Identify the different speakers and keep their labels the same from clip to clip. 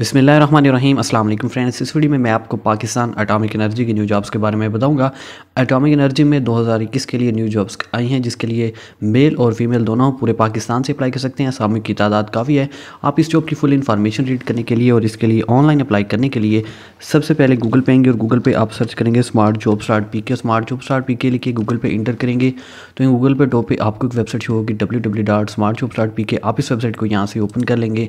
Speaker 1: बिसमीम अस्सलाम फ्रेंड्स इस वीडियो में मैं आपको पाकिस्तान अटामिक एनर्जी की न्यू जॉब्स के बारे में बताऊंगा अटामिक एनर्जी में 2021 के लिए न्यू जॉब्स आई हैं जिसके लिए मेल और फीमेल दोनों पूरे पाकिस्तान से अप्लाई कर सकते हैं सामने की तादाद काफ़ी है आप इस जॉब की फुल इन्फॉर्मेशन रीड करने के लिए और इसके लिए ऑनलाइन अप्लाई करने के लिए सबसे पहले गूगल पेंगे और गूगल पे आप सर्च करेंगे smart job start P K smart job start P K लिखिए गूगल पे इंटर करेंगे तो गूगल पे टॉप पर आपको एक वेबसाइट शो होगी W W dot smart job start P K आप इस वेबसाइट को यहाँ से ओपन कर लेंगे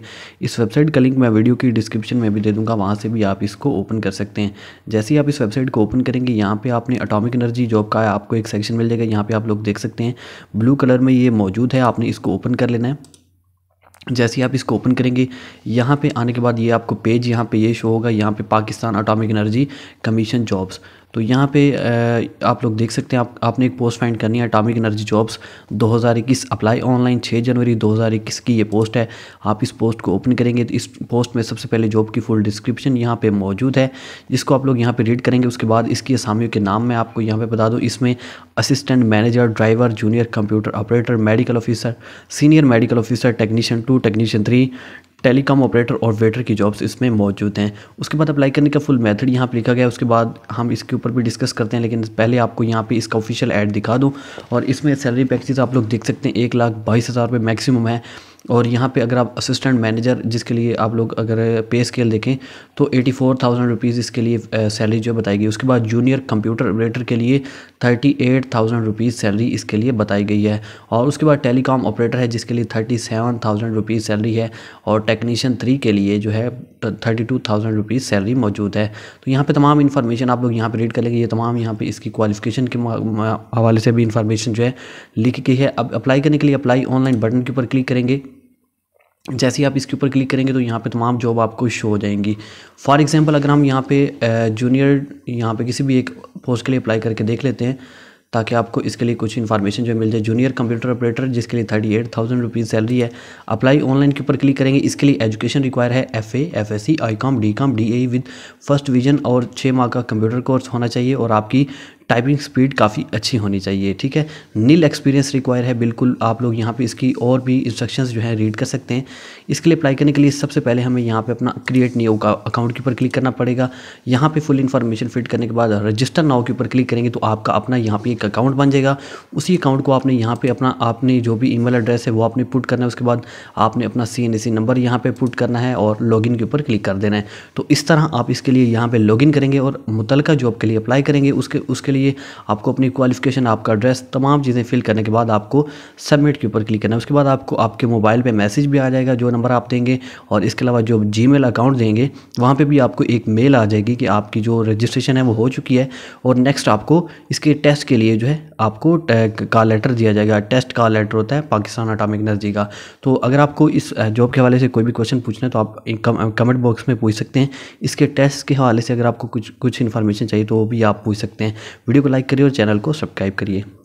Speaker 1: इस वेबसाइट का लिंक मैं वीडियो की डिस्क्रिप्शन में भी दे दूंगा वहाँ से भी आप इसको ओपन कर सकते हैं जैसे ही आप इस वेबसाइट को ओपन करेंगे यहाँ पे आपने अटोमिक एनर्जी जॉब का आपको एक सेक्शन मिल जाएगा यहाँ पर आप लोग देख सकते हैं ब्लू कलर में ये मौजूद है आपने इसको ओपन कर लेना है जैसे ही आप इसको ओपन करेंगे यहाँ पे आने के बाद ये आपको पेज यहाँ पे ये शो होगा यहाँ पे Pakistan atomic energy commission jobs तो यहाँ पे आप लोग देख सकते हैं आप आपने एक पोस्ट फाइंड करनी है atomic energy jobs 2021 apply online 6 जनवरी 2021 की ये पोस्ट है आप इस पोस्ट को ओपन करेंगे तो इस पोस्ट में सबसे पहले जॉब की फुल डिस्क्रिप्शन यहाँ पे मौजूद है जिसको आप लोग यहाँ पे रीड करेंगे उसके बाद इसकी असामियों के नाम मैं आपको यहाँ पे बता दूँ इसमें assistant manager driver junior computer operator medical officer senior medical officer technician two technician three telecom operator और वेटर की जॉब्स इसमें मौजूद हैं उसके बाद अप्लाई करने का फुल मेथड यहाँ पर लिखा गया है उसके बाद हम इसके ऊपर भी डिस्कस करते हैं लेकिन पहले आपको यहाँ पे इसका ऑफिशियल ऐड दिखा दूँ और इसमें सैलरी पैकेजेस आप लोग देख सकते हैं एक लाख बाईस हज़ार रुपये मैक्सिमम है और यहाँ पे अगर आप असिस्टेंट मैनेजर जिसके लिए आप लोग अगर पे स्केल देखें तो एटी फोर थाउजेंड रुपीज़ इसके लिए सैलरी जो बताई गई उसके बाद जूनियर कंप्यूटर ऑपरेटर के लिए thirty eight thousand rupees salary इसके लिए बताई गई है और उसके बाद टेलीकॉम ऑपरेटर है जिसके लिए thirty seven thousand rupees salary है और टेक्नीशियन थ्री के लिए जो है thirty two thousand rupees salary मौजूद है तो यहाँ पे तमाम इन्फॉर्मेशन आप लोग यहाँ पे रीड कर लेंगे ये तमाम यहाँ पे इसकी क्वालिफिकेशन के हवाले से भी इन्फॉर्मेशन जो है लिखी गई है अब अप्लाई करने के लिए अप्लाई ऑनलाइन बटन के ऊपर क्लिक करेंगे जैसे ही आप इसके ऊपर क्लिक करेंगे तो यहाँ पे तमाम जॉब आपको शो हो जाएंगी फॉर एग्जांपल अगर हम यहाँ पे जूनियर यहाँ पे किसी भी एक पोस्ट के लिए अप्लाई करके देख लेते हैं ताकि आपको इसके लिए कुछ इन्फॉर्मेशन जो मिल जाए जूनियर कंप्यूटर ऑपरेटर जिसके लिए thirty eight thousand rupees salary है अप्लाई ऑनलाइन के ऊपर क्लिक करेंगे इसके लिए एजुकेशन रिक्वायर है F A F S C I com D com D A with first division और छः माह का कंप्यूटर कोर्स होना चाहिए और आपकी टाइपिंग स्पीड काफ़ी अच्छी होनी चाहिए ठीक है नील एक्सपीरियंस रिक्वायर है बिल्कुल आप लोग यहाँ पे इसकी और भी इंस्ट्रक्शंस जो है रीड कर सकते हैं इसके लिए अप्लाई करने के लिए सबसे पहले हमें यहाँ पे अपना क्रिएट नियो का अकाउंट के ऊपर क्लिक करना पड़ेगा यहाँ पे फुल इन्फॉर्मेशन फिट करने के बाद रजिस्टर नाव के ऊपर क्लिक करेंगे तो आपका अपना यहाँ पर एक अकाउंट बन जाएगा उसी अकाउंट को आपने यहाँ पर अपना आपने जो भी ई एड्रेस है वो आपने पुट करना है उसके बाद आपने अपना सी नंबर यहाँ पर पुट करना है और लॉग के ऊपर क्लिक कर देना है तो इस तरह आप इसके लिए यहाँ पर लॉग करेंगे और मुतलका जॉब के लिए अप्लाई करेंगे उसके उसके लिए चाहिए आपको अपनी क्वालिफिकेशन आपका एड्रेस तमाम चीज़ें फिल करने के बाद आपको सबमिट के ऊपर क्लिक करना है उसके बाद आपको आपके मोबाइल पर मैसेज भी आ जाएगा जो नंबर आप देंगे और इसके अलावा जो जी अकाउंट देंगे वहाँ पर भी आपको एक मेल आ जाएगी कि आपकी जो रजिस्ट्रेशन है वो हो चुकी है और नेक्स्ट आपको इसके टेस्ट के लिए जो है आपको का लेटर दिया जाएगा टेस्ट का लेटर होता है पाकिस्तान अटामिक एनर्जी का तो अगर आपको इस जॉब के हवाले से कोई भी क्वेश्चन पूछना है तो आप कमेंट बॉक्स में पूछ सकते हैं इसके टेस्ट के हवाले से अगर आपको कुछ कुछ इन्फॉर्मेशन चाहिए तो वो भी आप पूछ सकते हैं वीडियो को लाइक करिए और चैनल को सब्सक्राइब करिए